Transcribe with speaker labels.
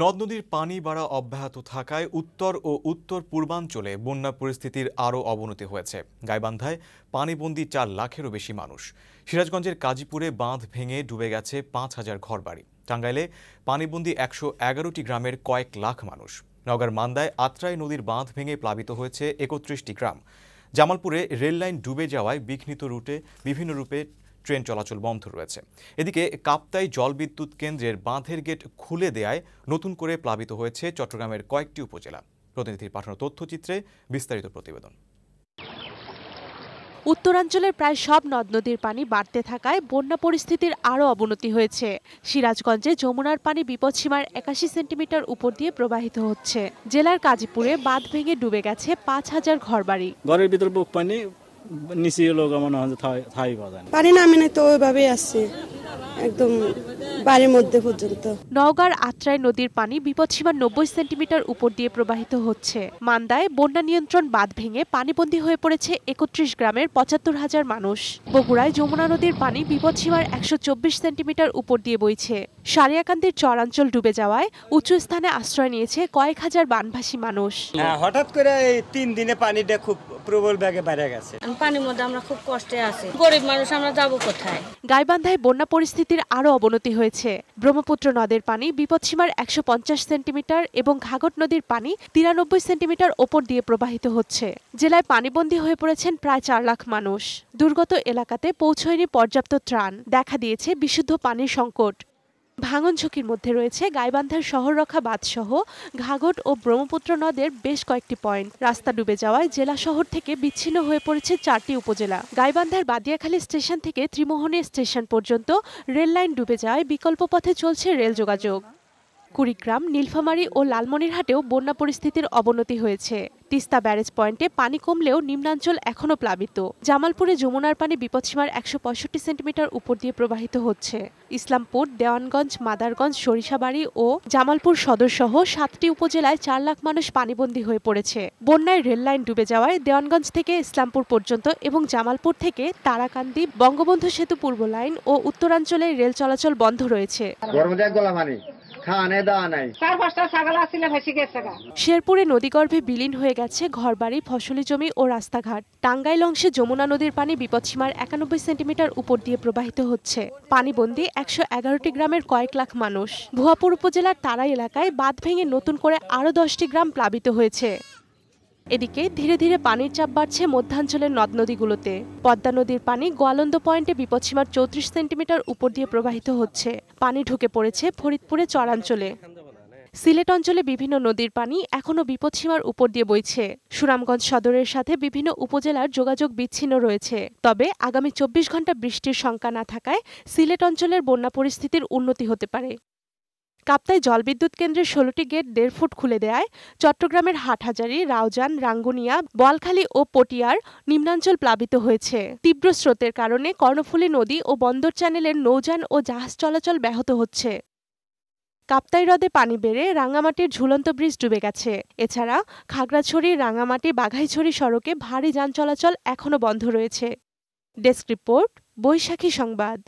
Speaker 1: নদ নদীর পানি বাড়া অব্যাহত থাকায় উত্তর ও উত্তর পূর্বাঞ্চলে বন্যা পরিস্থিতির আরও অবনতি হয়েছে গাইবান্ধায় পানিবন্দি চার লাখেরও বেশি মানুষ সিরাজগঞ্জের কাজীপুরে বাঁধ ভেঙে ডুবে গেছে পাঁচ হাজার ঘরবাড়ি টাঙ্গাইলে পানিবন্দি একশো এগারোটি গ্রামের কয়েক লাখ মানুষ নগর মান্দায় আত্রাই নদীর বাঁধ ভেঙে প্লাবিত হয়েছে একত্রিশটি গ্রাম জামালপুরে রেললাইন ডুবে যাওয়ায় বিঘ্নিত রুটে বিভিন্ন রূপে ট্রেন চলাচল বন্ধ রয়েছে এদিকে কাপ্তাই জলবিদ্যুৎ কেন্দ্রের বাঁধের গেট খুলে দেয়ায় নতুন করে প্লাবিত হয়েছে চট্টগ্রামের কয়েকটি উপজেলা প্রতিনিধির পাঠানো তথ্যচিত্রে বিস্তারিত প্রতিবেদন
Speaker 2: উত্তরাঞ্চলের প্রায় সব নদ নদীর পানি বাড়তে থাকায় বন্যা পরিস্থিতির আরও অবনতি হয়েছে সিরাজগঞ্জে যমুনার পানি বিপদসীমার একাশি সেন্টিমিটার উপর দিয়ে প্রবাহিত হচ্ছে জেলার কাজীপুরে বাঁধ ভেঙে ডুবে গেছে পাঁচ হাজার ঘরবাড়ি
Speaker 1: ঘরের ভিতর বুক পানি নিচে লোক মনে হয় থাই পাওয়া
Speaker 2: পানি নামে তো ওইভাবেই আসছে একদম বাড়ির মধ্যে পর্যন্ত নওগাঁর আত্রাই নদীর পানি বিপদসীমার নব্বই সেন্টিমিটার উপর দিয়ে প্রবাহিত হচ্ছে মান্দায় বন্যা নিয়ন্ত্রণ বাঁধ ভেঙে হয়ে পড়েছে একত্রিশ গ্রামের পঁচাত্তর হাজার মানুষ বগুড়ায় যমুনা নদীর পানি বিপদসীমার একশো চব্বিশ সেন্টিমিটার উপর দিয়ে বইছে সারিয়াকান্দির চরাঞ্চল ডুবে যাওয়ায় উঁচু স্থানে আশ্রয় নিয়েছে কয়েক হাজার বানভাসী মানুষ
Speaker 1: হ্যাঁ, হঠাৎ করে এই তিন দিনে পানিটা খুব প্রবল ব্যাগে বেড়ে গেছে
Speaker 2: মধ্যে আমরা খুব কষ্টে আছি গরিব মানুষ আমরা যাব কোথায় গাইবান্ধায় বন্যা পরিস্থিতির অবনতি হয়েছে ব্রহ্মপুত্র নদের পানি বিপদসীমার একশো পঞ্চাশ সেন্টিমিটার এবং ঘাঘট নদীর পানি তিরানব্বই সেন্টিমিটার ওপর দিয়ে প্রবাহিত হচ্ছে জেলায় পানিবন্দী হয়ে পড়েছেন প্রায় চার লাখ মানুষ দুর্গত এলাকাতে পৌঁছয়নি পর্যাপ্ত ত্রাণ দেখা দিয়েছে বিশুদ্ধ পানির সংকট ভাঙন ঝুঁকির মধ্যে রয়েছে গাইবান্ধার শহররক্ষা বাঁধসহ ঘাঘট ও ব্রহ্মপুত্র নদের বেশ কয়েকটি পয়েন্ট রাস্তা ডুবে যাওয়ায় জেলা শহর থেকে বিচ্ছিন্ন হয়ে পড়েছে চারটি উপজেলা গাইবান্ধার বাদিয়াখালী স্টেশন থেকে ত্রিমোহনী স্টেশন পর্যন্ত রেললাইন ডুবে যাওয়ায় বিকল্প পথে চলছে রেল যোগাযোগ কুড়িগ্রাম নীলফামারী ও লালমনিরহাটেও বন্যা পরিস্থিতির অবনতি হয়েছে তিস্তা ব্যারেজ পয়েন্টে পানি কমলেও নিম্নাঞ্চল এখনও প্লাবিত জামালপুরে যমুনার পানি বিপদসীমার একশো পঁয়ষট্টি সেন্টিমিটার উপর দিয়ে প্রবাহিত হচ্ছে ইসলামপুর দেওয়ানগঞ্জ মাদারগঞ্জ সরিষাবাড়ি ও জামালপুর সদর সহ সাতটি উপজেলায় চার লাখ মানুষ পানিবন্দী হয়ে পড়েছে বন্যায় রেললাইন ডুবে যাওয়ায় দেওয়ানগঞ্জ থেকে ইসলামপুর পর্যন্ত এবং জামালপুর থেকে তারাকান্দি বঙ্গবন্ধু সেতু পূর্ব লাইন ও উত্তরাঞ্চলে রেল চলাচল বন্ধ রয়েছে শেরপুরে নদীগর্ভে বিলীন হয়ে গেছে ঘরবাড়ি ফসলি জমি ও রাস্তাঘাট টাঙ্গাইল অংশে যমুনা নদীর পানি বিপদসীমার একানব্বই সেন্টিমিটার উপর দিয়ে প্রবাহিত হচ্ছে পানিবন্দী একশো এগারোটি গ্রামের কয়েক লাখ মানুষ ভুয়াপুর উপজেলার তারা এলাকায় বাঁধ ভেঙে নতুন করে আরও দশটি গ্রাম প্লাবিত হয়েছে এদিকে ধীরে ধীরে পানির চাপ বাড়ছে মধ্যাঞ্চলের নদ নদীগুলোতে পদ্মা নদীর পানি গোয়ালন্দ পয়েন্টে বিপদসীমার চৌত্রিশ সেন্টিমিটার উপর দিয়ে প্রবাহিত হচ্ছে পানি ঢুকে পড়েছে ফরিদপুরে চরাঞ্চলে সিলেট অঞ্চলে বিভিন্ন নদীর পানি এখনও বিপদসীমার উপর দিয়ে বইছে সুনামগঞ্জ সদরের সাথে বিভিন্ন উপজেলার যোগাযোগ বিচ্ছিন্ন রয়েছে তবে আগামী চব্বিশ ঘন্টা বৃষ্টির শঙ্কা না থাকায় সিলেট অঞ্চলের বন্যা পরিস্থিতির উন্নতি হতে পারে কাপ্তায় জলবিদ্যুৎ কেন্দ্রের ষোলোটি গেট দেড় ফুট খুলে দেয় চট্টগ্রামের হাটহাজারি রাউজান রাঙ্গুনিয়া বলখালী ও পটিয়ার নিম্নাঞ্চল প্লাবিত হয়েছে তীব্র স্রোতের কারণে কর্ণফুলী নদী ও বন্দর চ্যানেলের নৌযান ও জাহাজ চলাচল ব্যাহত হচ্ছে কাপ্তাই হ্রদে পানি বেড়ে রাঙামাটির ঝুলন্ত ব্রিজ ডুবে গেছে এছাড়া খাগড়াছড়ি রাঙামাটি বাঘাইছড়ি সড়কে ভারী যান চলাচল এখনও বন্ধ রয়েছে ডেস্ক রিপোর্ট বৈশাখী সংবাদ